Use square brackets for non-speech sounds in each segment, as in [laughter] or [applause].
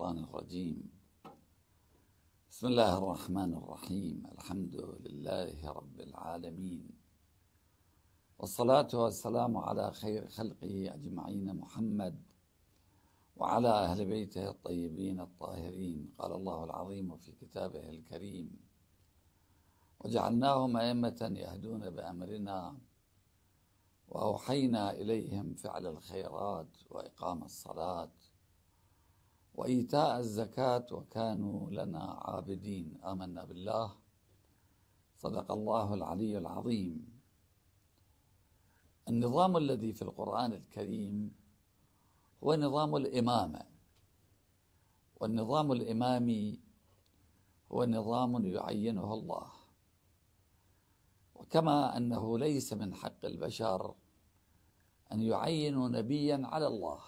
الشيطان الرجيم بسم الله الرحمن الرحيم الحمد لله رب العالمين والصلاة والسلام على خير خلقه أجمعين محمد وعلى أهل بيته الطيبين الطاهرين قال الله العظيم في كتابه الكريم وجعلناهم أئمة يهدون بأمرنا وأوحينا إليهم فعل الخيرات وإقام الصلاة وإيتاء الزكاة وكانوا لنا عابدين آمنا بالله صدق الله العلي العظيم النظام الذي في القرآن الكريم هو نظام الإمامة والنظام الإمامي هو نظام يعينه الله وكما أنه ليس من حق البشر أن يعينوا نبيا على الله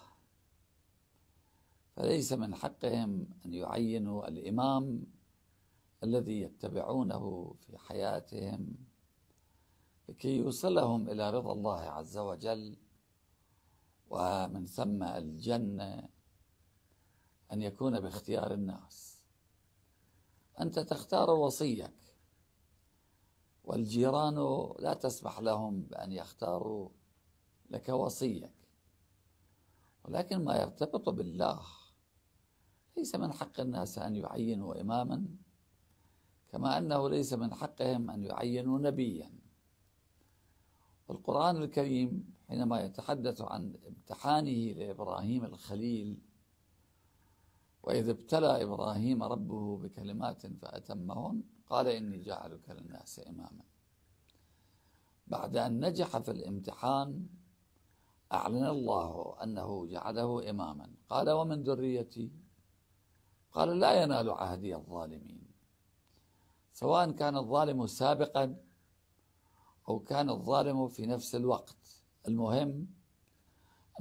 فليس من حقهم أن يعينوا الإمام الذي يتبعونه في حياتهم لكي يوصلهم إلى رضا الله عز وجل ومن ثم الجنة أن يكون باختيار الناس أنت تختار وصيك والجيران لا تسمح لهم بأن يختاروا لك وصيك ولكن ما يرتبط بالله ليس من حق الناس أن يعينوا إماما كما أنه ليس من حقهم أن يعينوا نبيا والقرآن الكريم حينما يتحدث عن امتحانه لإبراهيم الخليل وإذ ابتلى إبراهيم ربه بكلمات فأتمهن قال إني جعلك للناس إماما بعد أن نجح في الامتحان أعلن الله أنه جعله إماما قال ومن ذريتي قال لا ينال عهدي الظالمين سواء كان الظالم سابقا أو كان الظالم في نفس الوقت المهم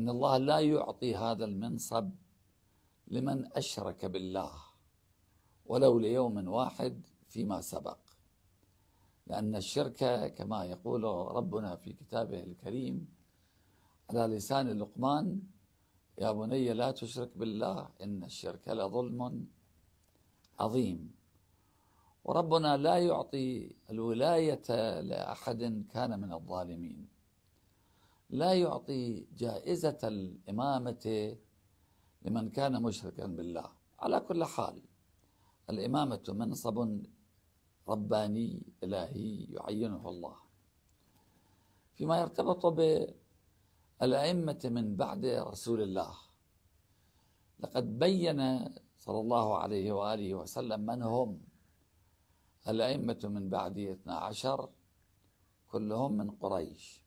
أن الله لا يعطي هذا المنصب لمن أشرك بالله ولو ليوم واحد فيما سبق لأن الشرك كما يقول ربنا في كتابه الكريم على لسان لقمان يا بني لا تشرك بالله إن الشرك لظلم عظيم وربنا لا يعطي الولاية لأحد كان من الظالمين لا يعطي جائزة الإمامة لمن كان مشركا بالله على كل حال الإمامة منصب رباني إلهي يعينه الله فيما يرتبط ب الأئمة من بعد رسول الله لقد بين صلى الله عليه وآله وسلم من هم الأئمة من اثنا عشر كلهم من قريش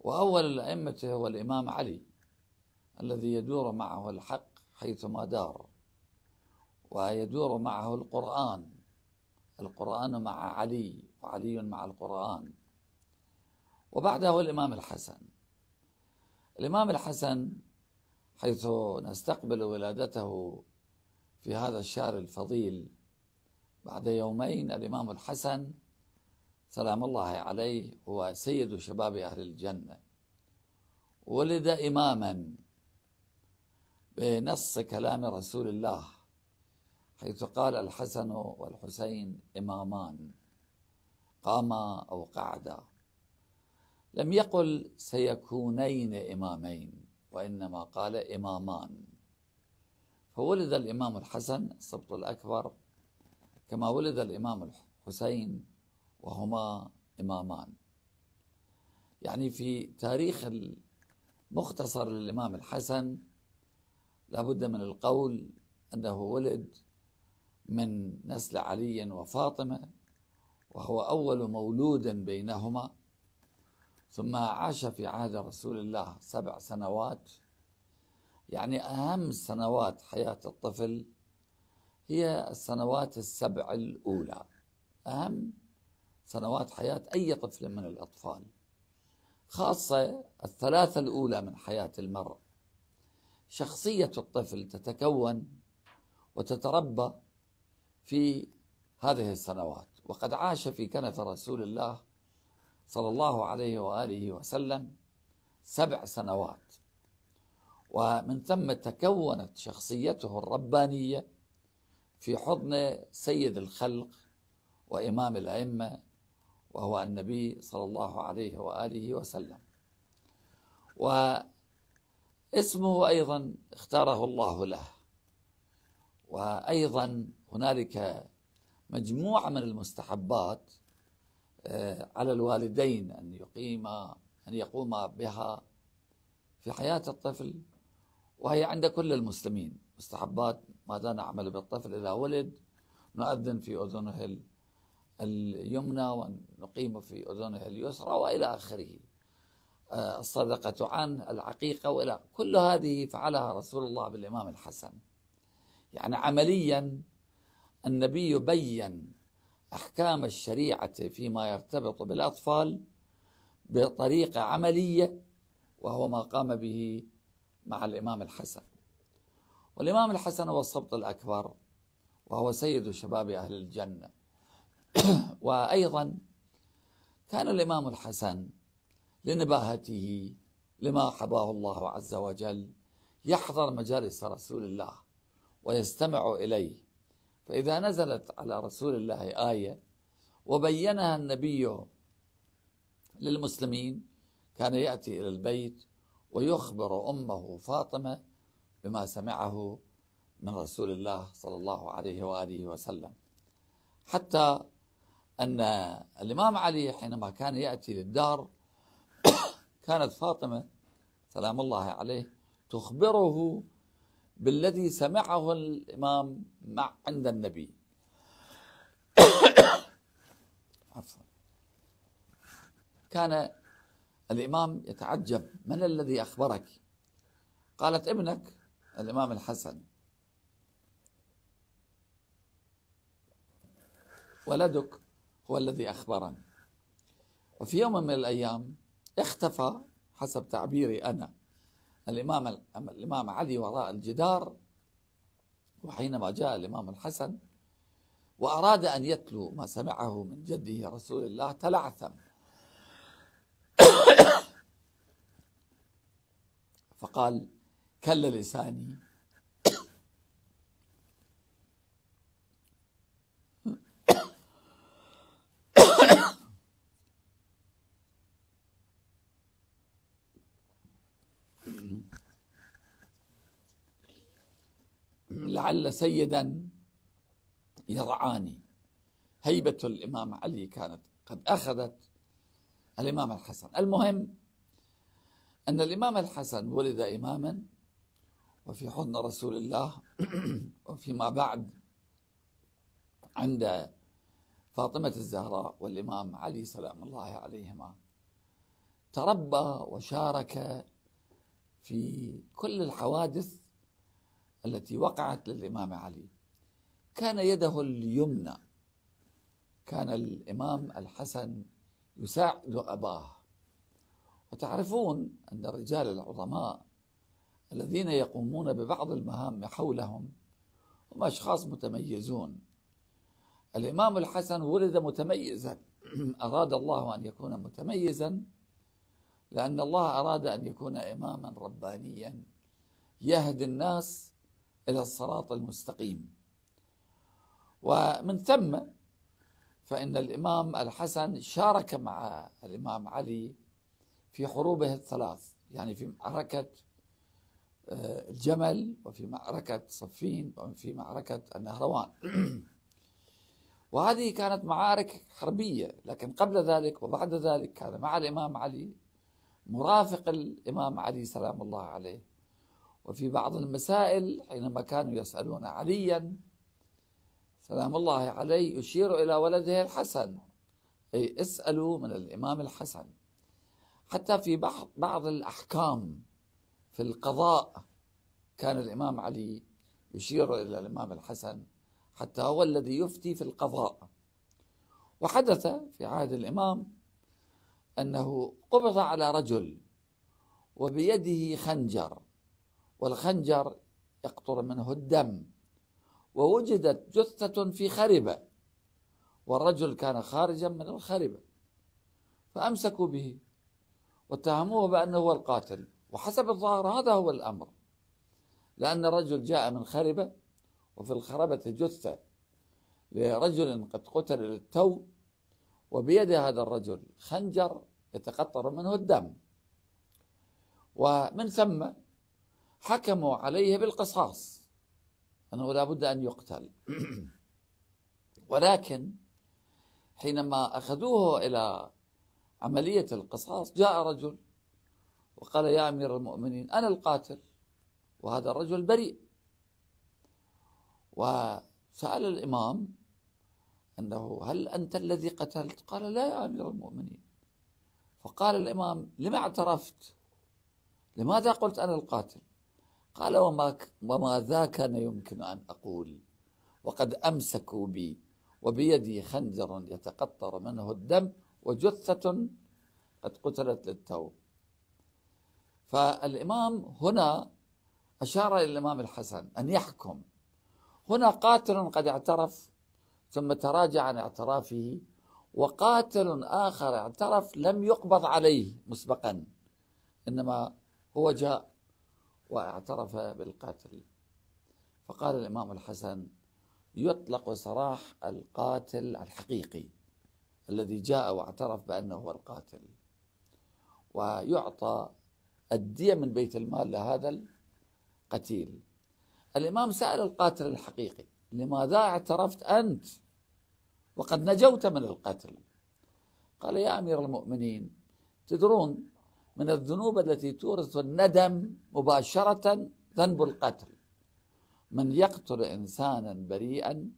وأول الأئمة هو الإمام علي الذي يدور معه الحق حيثما دار ويدور معه القرآن القرآن مع علي وعلي مع القرآن وبعده الإمام الحسن الإمام الحسن حيث نستقبل ولادته في هذا الشهر الفضيل بعد يومين الإمام الحسن سلام الله عليه هو سيد شباب أهل الجنة ولد إماما بنص كلام رسول الله حيث قال الحسن والحسين إمامان قاما أو قعدا لم يقل سيكونين إمامين وإنما قال إمامان فولد الإمام الحسن السبط الأكبر كما ولد الإمام الحسين وهما إمامان يعني في تاريخ المختصر للإمام الحسن لابد من القول أنه ولد من نسل علي وفاطمة وهو أول مولود بينهما ثم عاش في عهد رسول الله سبع سنوات يعني أهم سنوات حياة الطفل هي السنوات السبع الأولى أهم سنوات حياة أي طفل من الأطفال خاصة الثلاثة الأولى من حياة المرء شخصية الطفل تتكون وتتربى في هذه السنوات وقد عاش في كنف رسول الله صلى الله عليه وآله وسلم سبع سنوات ومن ثم تكونت شخصيته الربانية في حضن سيد الخلق وإمام الأئمة وهو النبي صلى الله عليه وآله وسلم واسمه أيضا اختاره الله له وأيضا هنالك مجموعة من المستحبات آه، على الوالدين أن يقيم أن يقوم بها في حياة الطفل وهي عند كل المسلمين مستحبات ماذا نعمل بالطفل إذا ولد نؤذن في أذنه اليمنى ونقيم في أذنه اليسرى وإلى آخره آه، الصدقة عنه العقيقة وإلى كل هذه فعلها رسول الله بالإمام الحسن يعني عمليا النبي بين أحكام الشريعة فيما يرتبط بالأطفال بطريقة عملية وهو ما قام به مع الإمام الحسن والإمام الحسن هو الصبط الأكبر وهو سيد شباب أهل الجنة [clears throat] وأيضا كان الإمام الحسن لنباهته لما حباه الله عز وجل يحضر مجالس رسول الله ويستمع إليه فإذا نزلت على رسول الله آية وبينها النبي للمسلمين كان يأتي إلى البيت ويخبر أمه فاطمة بما سمعه من رسول الله صلى الله عليه وآله وسلم حتى أن الإمام علي حينما كان يأتي للدار [coughs] كانت فاطمة سلام الله عليه تخبره بالذي سمعه الإمام مع عند النبي [coughs] عفوا كان الإمام يتعجب من الذي أخبرك قالت ابنك الإمام الحسن ولدك هو الذي أخبرني وفي يوم من الأيام اختفى حسب تعبيري أنا الإمام الإمام علي وراء الجدار وحينما جاء الإمام الحسن وأراد أن يتلو ما سمعه من جده رسول الله تلعثم [coughs] فقال كل لساني لعل سيدا يرعاني هيبة الإمام علي كانت قد أخذت الإمام الحسن المهم أن الإمام الحسن ولد إماما وفي حضن رسول الله [clears throat] وفيما بعد عند فاطمة الزهراء والإمام علي سلام الله عليهما تربى وشارك في كل الحوادث التي وقعت للإمام علي كان يده اليمنى كان الإمام الحسن يساعد أباه وتعرفون أن الرجال العظماء الذين يقومون ببعض المهام حولهم هم أشخاص متميزون الإمام الحسن ولد متميزا [clears throat] أراد الله أن يكون متميزا لأن الله أراد أن يكون إماما ربانيا يهدي الناس الى الصراط المستقيم ومن ثم فان الامام الحسن شارك مع الامام علي في حروبه الثلاث يعني في معركه آه، الجمل وفي معركه صفين وفي معركه النهروان [clears throat] وهذه كانت معارك حربيه لكن قبل ذلك وبعد ذلك كان مع الامام علي مرافق الامام علي سلام الله عليه وفي بعض المسائل حينما كانوا يسألون عليا سلام الله عليه يشير إلى ولده الحسن أي اسألوا من الإمام الحسن حتى في بعض الأحكام في القضاء كان الإمام علي يشير إلى الإمام الحسن حتى هو الذي يفتي في القضاء وحدث في عهد الإمام أنه قبض على رجل وبيده خنجر والخنجر يقطر منه الدم ووجدت جثة في خربة والرجل كان خارجا من الخربة فأمسكوا به واتهموه بأنه هو القاتل وحسب الظاهر هذا هو الأمر لأن الرجل جاء من خربة وفي الخربة جثة لرجل قد قتل للتو وبيد هذا الرجل خنجر يتقطر منه الدم ومن ثم حكموا عليه بالقصاص أنه لا بد أن يقتل [clears throat] ولكن حينما أخذوه إلى عملية القصاص جاء رجل وقال يا أمير المؤمنين أنا القاتل وهذا الرجل بريء وسأل الإمام أنه هل أنت الذي قتلت قال لا يا أمير المؤمنين فقال الإمام لما اعترفت لماذا قلت أنا القاتل قال وما, وما ذا كان يمكن أن أقول وقد أمسكوا بي وبيدي خنجر يتقطر منه الدم وجثة قد قتلت للتو فالإمام هنا أشار إلى الإمام الحسن أن يحكم هنا قاتل قد اعترف ثم تراجع عن اعترافه وقاتل آخر اعترف لم يقبض عليه مسبقا إنما هو جاء واعترف بالقتل فقال الإمام الحسن يطلق سراح القاتل الحقيقي الذي جاء واعترف بأنه هو القاتل ويعطى الدية من بيت المال لهذا القتيل الإمام سأل القاتل الحقيقي لماذا اعترفت أنت وقد نجوت من القتل قال يا أمير المؤمنين تدرون من الذنوب التي تورث الندم مباشرة ذنب القتل من يقتل إنسانا بريئا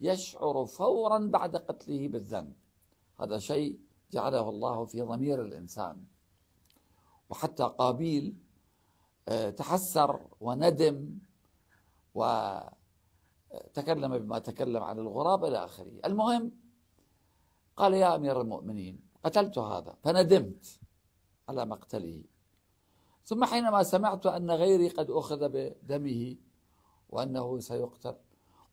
يشعر فورا بعد قتله بالذنب هذا شيء جعله الله في ضمير الإنسان وحتى قابيل آه، تحسر وندم وتكلم بما تكلم عن الغراب إلى آخره المهم قال يا أمير المؤمنين قتلت هذا فندمت على مقتله ثم حينما سمعت أن غيري قد أخذ بدمه وأنه سيقتل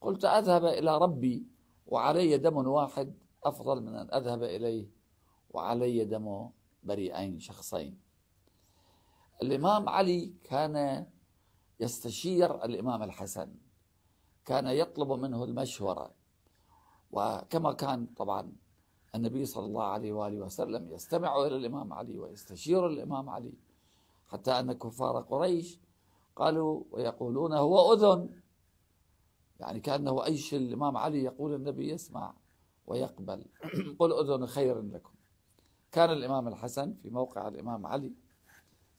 قلت أذهب إلى ربي وعلي دم واحد أفضل من أن أذهب إليه وعلي دم بريئين شخصين الإمام علي كان يستشير الإمام الحسن كان يطلب منه المشورة وكما كان طبعا النبي صلى الله عليه وآله وسلم يستمع إلى الإمام علي ويستشير الإمام علي حتى أن كفار قريش قالوا ويقولون هو أذن يعني كأنه أيش الإمام علي يقول النبي يسمع ويقبل [clears throat] قل أذن خير لكم كان الإمام الحسن في موقع الإمام علي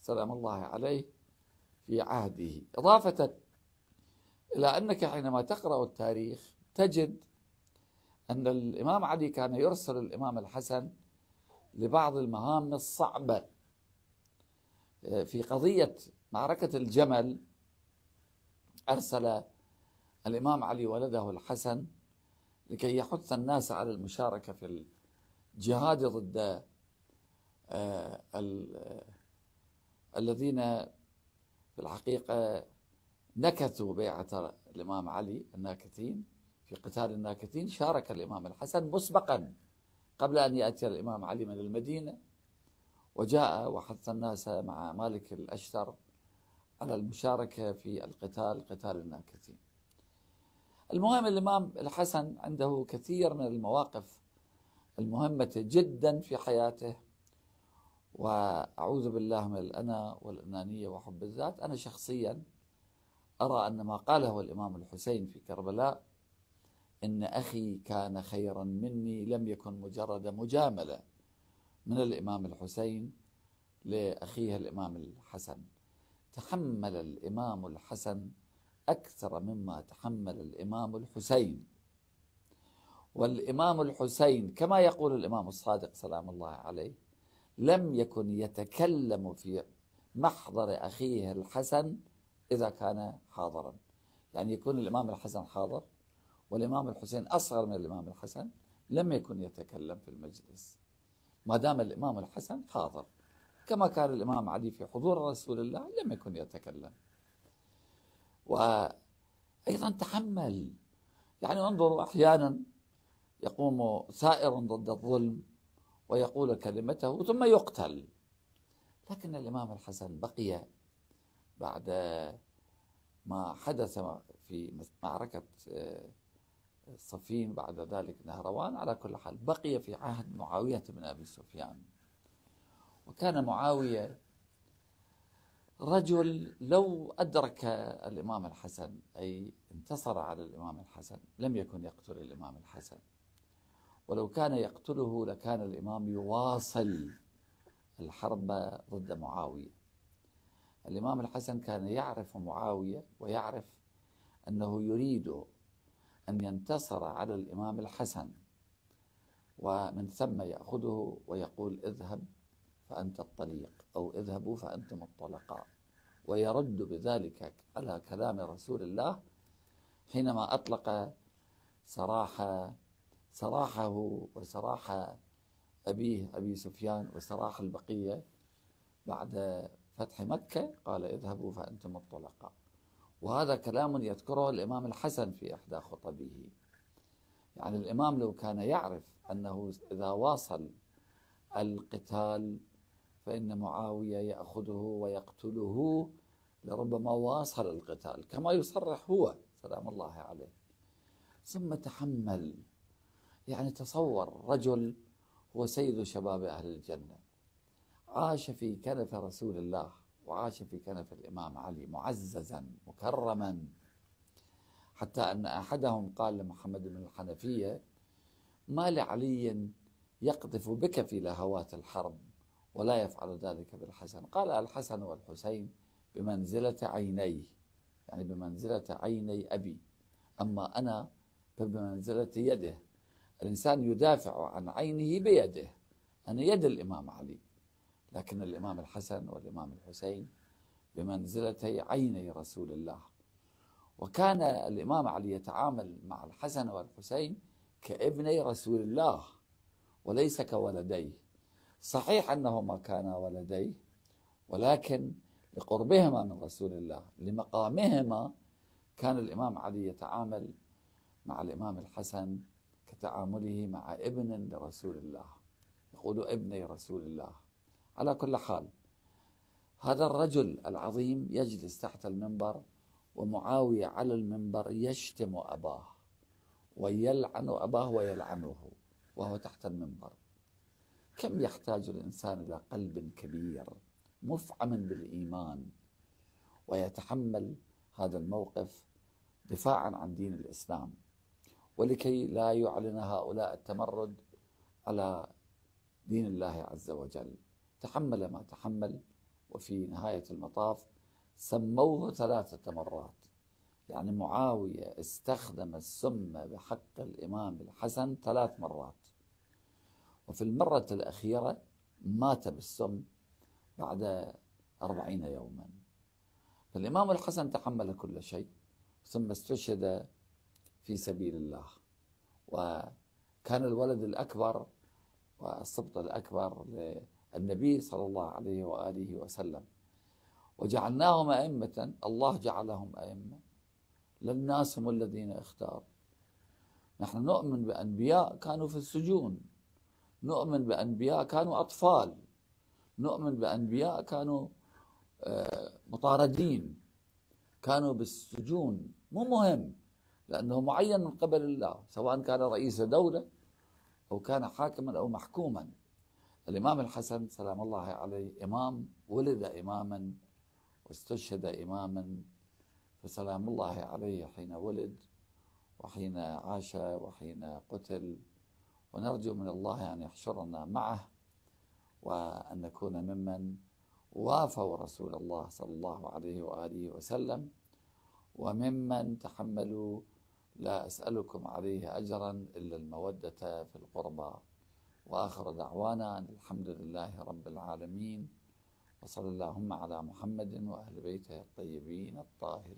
سلام الله عليه في عهده إضافة إلى أنك حينما تقرأ التاريخ تجد أن الإمام علي كان يرسل الإمام الحسن لبعض المهام الصعبة آه، في قضية معركة الجمل أرسل الإمام علي ولده الحسن لكي يحث الناس على المشاركة في الجهاد ضد آه، آه، الذين في الحقيقة نكثوا بيعة الإمام علي الناكثين في قتال الناكثين شارك الإمام الحسن مسبقا قبل أن يأتي الإمام علي من المدينة وجاء وحث الناس مع مالك الأشتر على المشاركة في القتال قتال الناكثين المهم الإمام الحسن عنده كثير من المواقف المهمة جدا في حياته وأعوذ بالله من الأنا والأنانية وحب الذات أنا شخصيا أرى أن ما قاله الإمام الحسين في كربلاء إن أخي كان خيرا مني لم يكن مجرد مجاملة من الإمام الحسين لأخيه الإمام الحسن تحمل الإمام الحسن أكثر مما تحمل الإمام الحسين والإمام الحسين كما يقول الإمام الصادق سلام الله عليه لم يكن يتكلم في محضر أخيه الحسن إذا كان حاضرا يعني يكون الإمام الحسن حاضر والإمام الحسين أصغر من الإمام الحسن لم يكن يتكلم في المجلس ما دام الإمام الحسن حاضر كما كان الإمام علي في حضور رسول الله لم يكن يتكلم وأيضا تحمل يعني انظروا أحيانا يقوم ثائر ضد الظلم ويقول كلمته ثم يقتل لكن الإمام الحسن بقي بعد ما حدث في معركة آه، صفين بعد ذلك نهروان على كل حال بقي في عهد معاوية بن أبي سفيان وكان معاوية رجل لو أدرك الإمام الحسن أي انتصر على الإمام الحسن لم يكن يقتل الإمام الحسن ولو كان يقتله لكان الإمام يواصل الحرب ضد معاوية الإمام الحسن كان يعرف معاوية ويعرف أنه يريده أن ينتصر على الإمام الحسن ومن ثم يأخذه ويقول اذهب فأنت الطليق أو اذهبوا فأنتم الطلقاء ويرد بذلك على كلام رسول الله حينما أطلق سراح سراحه وسراح أبيه أبي سفيان وسراح البقية بعد فتح مكة قال اذهبوا فأنتم الطلقاء وهذا كلام يذكره الإمام الحسن في إحدى خطبه يعني الإمام لو كان يعرف أنه إذا واصل القتال فإن معاوية يأخذه ويقتله لربما واصل القتال كما يصرح هو سلام الله عليه ثم تحمل يعني تصور رجل هو سيد شباب أهل الجنة عاش في كنف رسول الله وعاش في كنف الإمام علي معززا مكرما حتى أن أحدهم قال لمحمد بن الحنفية ما لعلي يقذف بك في لهوات الحرب ولا يفعل ذلك بالحسن قال الحسن والحسين بمنزلة عينيه يعني بمنزلة عيني أبي أما أنا فبمنزلة يده الإنسان يدافع عن عينه بيده أنا يد الإمام علي لكن الإمام الحسن والإمام الحسين بمنزلتي عيني رسول الله وكان الإمام علي يتعامل مع الحسن والحسين كابني رسول الله وليس كولديه صحيح أنهما كانا ولديه ولكن لقربهما من رسول الله لمقامهما كان الإمام علي يتعامل مع الإمام الحسن كتعامله مع ابن لرسول الله يقول ابني رسول الله على كل حال هذا الرجل العظيم يجلس تحت المنبر ومعاوية على المنبر يشتم أباه ويلعن أباه ويلعنه وهو تحت المنبر كم يحتاج الإنسان إلى قلب كبير مفعم بالإيمان ويتحمل هذا الموقف دفاعا عن دين الإسلام ولكي لا يعلن هؤلاء التمرد على دين الله عز وجل تحمل ما تحمل وفي نهاية المطاف سموه ثلاثة مرات يعني معاوية استخدم السم بحق الإمام الحسن ثلاث مرات وفي المرة الأخيرة مات بالسم بعد أربعين يوما فالإمام الحسن تحمل كل شيء ثم استشهد في سبيل الله وكان الولد الأكبر والسبط الأكبر النبي صلى الله عليه وآله وسلم وجعلناهم أئمة الله جعلهم أئمة للناس هم الذين اختاروا نحن نؤمن بأنبياء كانوا في السجون نؤمن بأنبياء كانوا أطفال نؤمن بأنبياء كانوا آه، مطاردين كانوا بالسجون مو مهم لأنه معين من قبل الله سواء كان رئيس دولة أو كان حاكما أو محكوما الإمام الحسن سلام الله عليه إمام ولد إماما واستشهد إماما فسلام الله عليه حين ولد وحين عاش وحين قتل ونرجو من الله أن يحشرنا معه وأن نكون ممن وافوا رسول الله صلى الله عليه وآله وسلم وممن تحملوا لا أسألكم عليه أجرا إلا المودة في القربى واخر دعوانا ان الحمد لله رب العالمين وصلى اللهم على محمد واهل بيته الطيبين الطاهرين